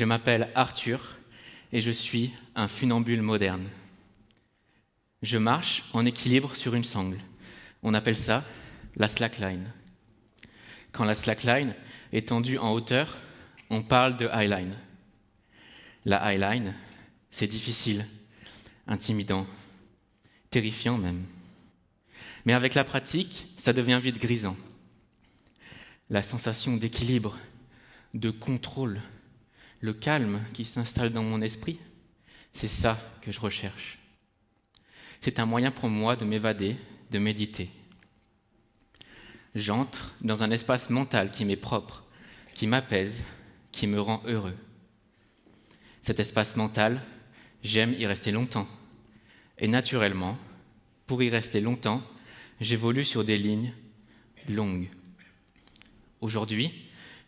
Je m'appelle Arthur et je suis un funambule moderne. Je marche en équilibre sur une sangle. On appelle ça la slackline. Quand la slackline est tendue en hauteur, on parle de highline. La highline, c'est difficile, intimidant, terrifiant même. Mais avec la pratique, ça devient vite grisant. La sensation d'équilibre, de contrôle, le calme qui s'installe dans mon esprit, c'est ça que je recherche. C'est un moyen pour moi de m'évader, de méditer. J'entre dans un espace mental qui m'est propre, qui m'apaise, qui me rend heureux. Cet espace mental, j'aime y rester longtemps. Et naturellement, pour y rester longtemps, j'évolue sur des lignes longues. Aujourd'hui,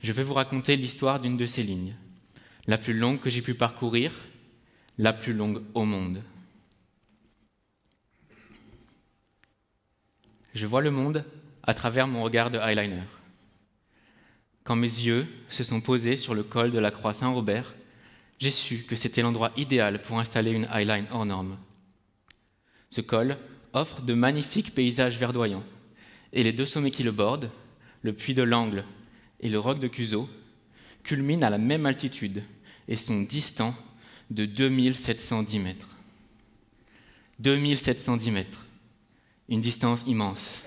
je vais vous raconter l'histoire d'une de ces lignes, la plus longue que j'ai pu parcourir, la plus longue au monde. Je vois le monde à travers mon regard de eyeliner. Quand mes yeux se sont posés sur le col de la croix Saint-Robert, j'ai su que c'était l'endroit idéal pour installer une highline hors norme. Ce col offre de magnifiques paysages verdoyants, et les deux sommets qui le bordent, le puits de l'Angle et le roc de Cuseau, culminent à la même altitude et sont distants de 2710 mètres. 2710 mètres. Une distance immense,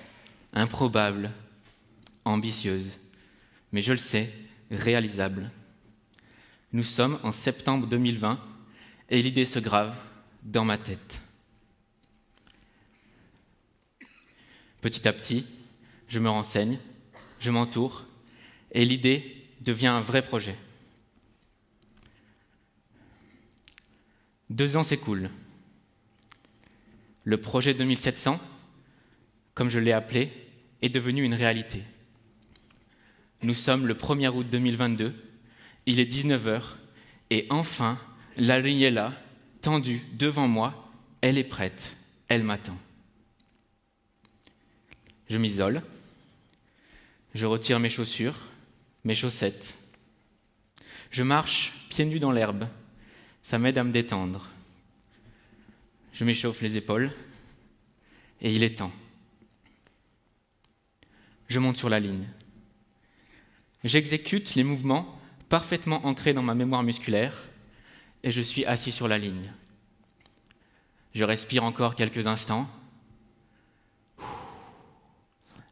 improbable, ambitieuse, mais je le sais, réalisable. Nous sommes en septembre 2020 et l'idée se grave dans ma tête. Petit à petit, je me renseigne, je m'entoure et l'idée devient un vrai projet. Deux ans s'écoulent. Le projet 2700, comme je l'ai appelé, est devenu une réalité. Nous sommes le 1er août 2022, il est 19h, et enfin, ligne est là, tendue devant moi, elle est prête, elle m'attend. Je m'isole, je retire mes chaussures, mes chaussettes. Je marche pieds nus dans l'herbe, ça m'aide à me détendre. Je m'échauffe les épaules, et il est temps. Je monte sur la ligne. J'exécute les mouvements parfaitement ancrés dans ma mémoire musculaire, et je suis assis sur la ligne. Je respire encore quelques instants,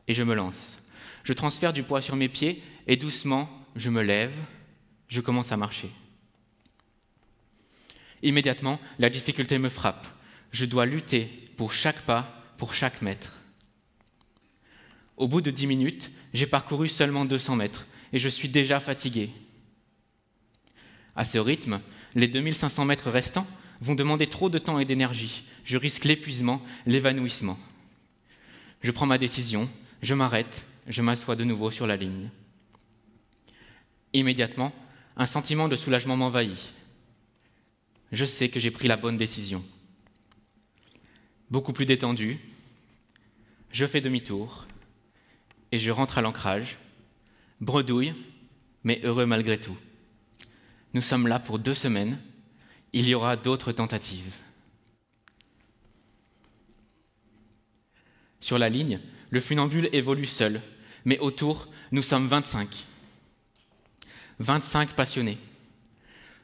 et je me lance. Je transfère du poids sur mes pieds et doucement, je me lève, je commence à marcher. Immédiatement, la difficulté me frappe. Je dois lutter pour chaque pas, pour chaque mètre. Au bout de dix minutes, j'ai parcouru seulement 200 mètres et je suis déjà fatigué. À ce rythme, les 2500 mètres restants vont demander trop de temps et d'énergie. Je risque l'épuisement, l'évanouissement. Je prends ma décision, je m'arrête je m'assois de nouveau sur la ligne. Immédiatement, un sentiment de soulagement m'envahit. Je sais que j'ai pris la bonne décision. Beaucoup plus détendu, je fais demi-tour et je rentre à l'ancrage, bredouille, mais heureux malgré tout. Nous sommes là pour deux semaines, il y aura d'autres tentatives. Sur la ligne, le funambule évolue seul, mais autour, nous sommes 25. 25 passionnés.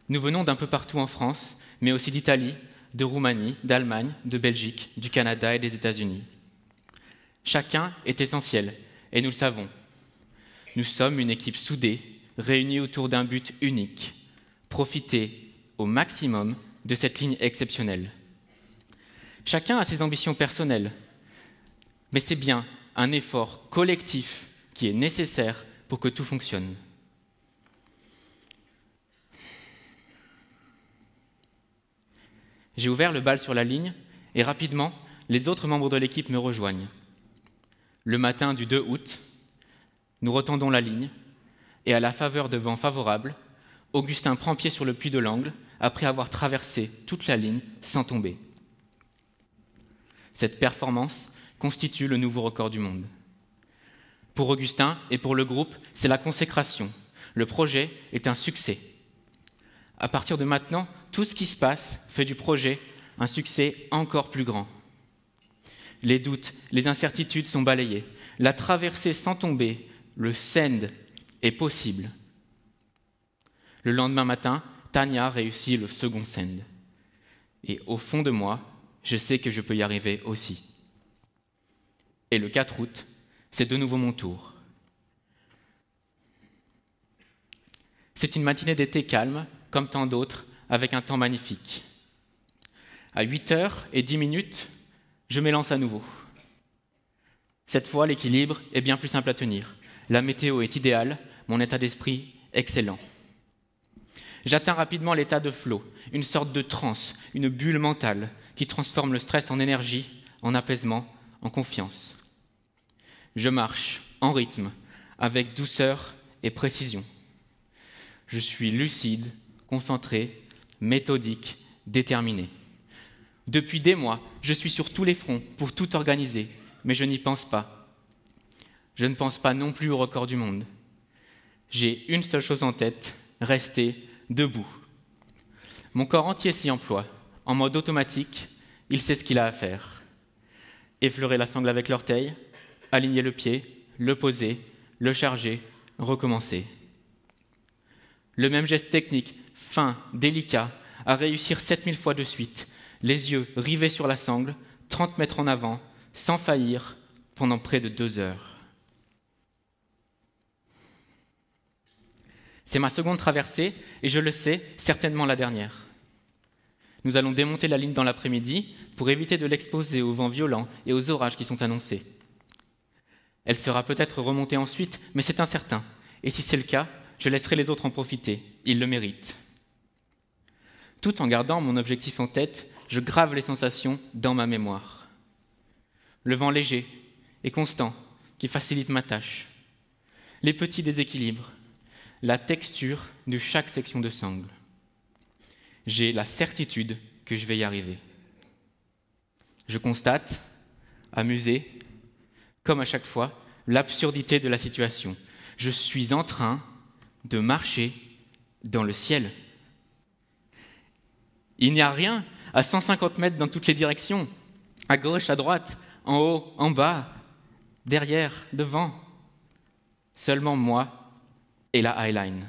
Nous venons d'un peu partout en France, mais aussi d'Italie, de Roumanie, d'Allemagne, de Belgique, du Canada et des États-Unis. Chacun est essentiel, et nous le savons. Nous sommes une équipe soudée, réunie autour d'un but unique, profiter au maximum de cette ligne exceptionnelle. Chacun a ses ambitions personnelles, mais c'est bien un effort collectif qui est nécessaire pour que tout fonctionne. J'ai ouvert le bal sur la ligne et rapidement, les autres membres de l'équipe me rejoignent. Le matin du 2 août, nous retendons la ligne et à la faveur de vents favorables, Augustin prend pied sur le puits de l'angle après avoir traversé toute la ligne sans tomber. Cette performance constitue le nouveau record du monde. Pour Augustin et pour le groupe, c'est la consécration. Le projet est un succès. À partir de maintenant, tout ce qui se passe fait du projet un succès encore plus grand. Les doutes, les incertitudes sont balayés. La traversée sans tomber, le send est possible. Le lendemain matin, Tania réussit le second send. Et au fond de moi, je sais que je peux y arriver aussi. Et le 4 août, c'est de nouveau mon tour. C'est une matinée d'été calme, comme tant d'autres, avec un temps magnifique. À 8 heures et 10 minutes, je m'élance à nouveau. Cette fois, l'équilibre est bien plus simple à tenir. La météo est idéale, mon état d'esprit excellent. J'atteins rapidement l'état de flot, une sorte de transe, une bulle mentale qui transforme le stress en énergie, en apaisement, en confiance. Je marche en rythme, avec douceur et précision. Je suis lucide, concentré, méthodique, déterminé. Depuis des mois, je suis sur tous les fronts pour tout organiser, mais je n'y pense pas. Je ne pense pas non plus au record du monde. J'ai une seule chose en tête, rester debout. Mon corps entier s'y emploie. En mode automatique, il sait ce qu'il a à faire. Effleurer la sangle avec l'orteil, aligner le pied, le poser, le charger, recommencer. Le même geste technique, fin, délicat, à réussir 7000 fois de suite, les yeux rivés sur la sangle, 30 mètres en avant, sans faillir, pendant près de deux heures. C'est ma seconde traversée, et je le sais, certainement la dernière. Nous allons démonter la ligne dans l'après-midi pour éviter de l'exposer aux vents violents et aux orages qui sont annoncés. Elle sera peut-être remontée ensuite, mais c'est incertain. Et si c'est le cas, je laisserai les autres en profiter. Ils le méritent. Tout en gardant mon objectif en tête, je grave les sensations dans ma mémoire. Le vent léger et constant qui facilite ma tâche. Les petits déséquilibres. La texture de chaque section de sangle. J'ai la certitude que je vais y arriver. Je constate, amusé, comme à chaque fois, l'absurdité de la situation. Je suis en train de marcher dans le ciel. Il n'y a rien à 150 mètres dans toutes les directions, à gauche, à droite, en haut, en bas, derrière, devant. Seulement moi et la highline.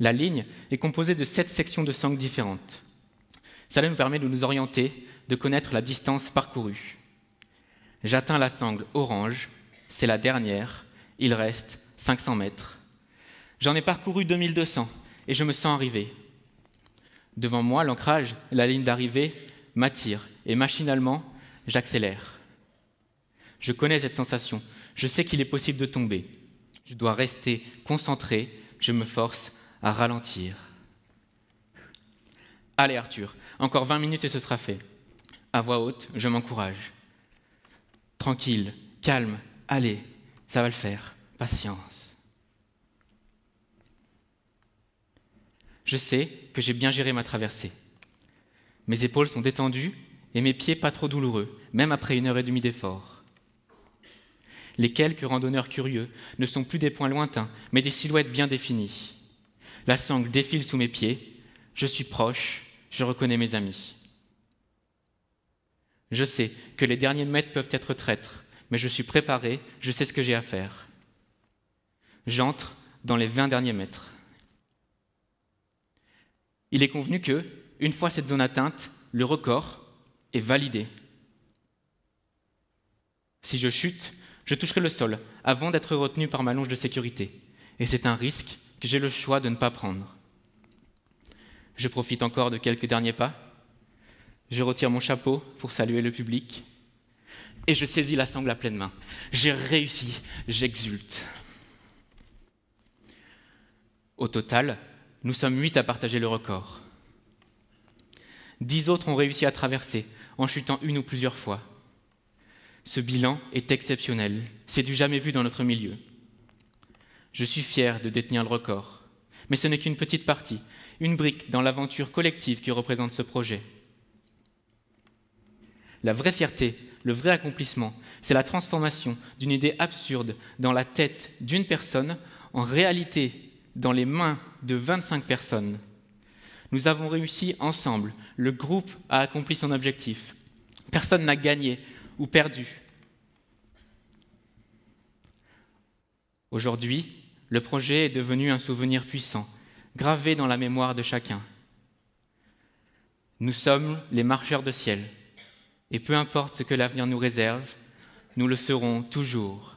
La ligne est composée de sept sections de sang différentes. Cela nous permet de nous orienter de connaître la distance parcourue. J'atteins la sangle orange, c'est la dernière, il reste 500 mètres. J'en ai parcouru 2200 et je me sens arrivé. Devant moi, l'ancrage, la ligne d'arrivée, m'attire et machinalement, j'accélère. Je connais cette sensation, je sais qu'il est possible de tomber. Je dois rester concentré, je me force à ralentir. Allez Arthur, encore 20 minutes et ce sera fait à voix haute, je m'encourage. Tranquille, calme, allez, ça va le faire, patience. Je sais que j'ai bien géré ma traversée. Mes épaules sont détendues et mes pieds pas trop douloureux, même après une heure et demie d'effort. Les quelques randonneurs curieux ne sont plus des points lointains, mais des silhouettes bien définies. La sangle défile sous mes pieds, je suis proche, je reconnais mes amis. Je sais que les derniers mètres peuvent être traîtres, mais je suis préparé, je sais ce que j'ai à faire. J'entre dans les 20 derniers mètres. Il est convenu que, une fois cette zone atteinte, le record est validé. Si je chute, je toucherai le sol avant d'être retenu par ma longe de sécurité, et c'est un risque que j'ai le choix de ne pas prendre. Je profite encore de quelques derniers pas je retire mon chapeau pour saluer le public et je saisis la sangle à pleine main. J'ai réussi, j'exulte. Au total, nous sommes huit à partager le record. Dix autres ont réussi à traverser en chutant une ou plusieurs fois. Ce bilan est exceptionnel, c'est du jamais vu dans notre milieu. Je suis fier de détenir le record, mais ce n'est qu'une petite partie, une brique dans l'aventure collective qui représente ce projet. La vraie fierté, le vrai accomplissement, c'est la transformation d'une idée absurde dans la tête d'une personne en réalité dans les mains de 25 personnes. Nous avons réussi ensemble, le groupe a accompli son objectif. Personne n'a gagné ou perdu. Aujourd'hui, le projet est devenu un souvenir puissant, gravé dans la mémoire de chacun. Nous sommes les marcheurs de ciel, et peu importe ce que l'avenir nous réserve, nous le serons toujours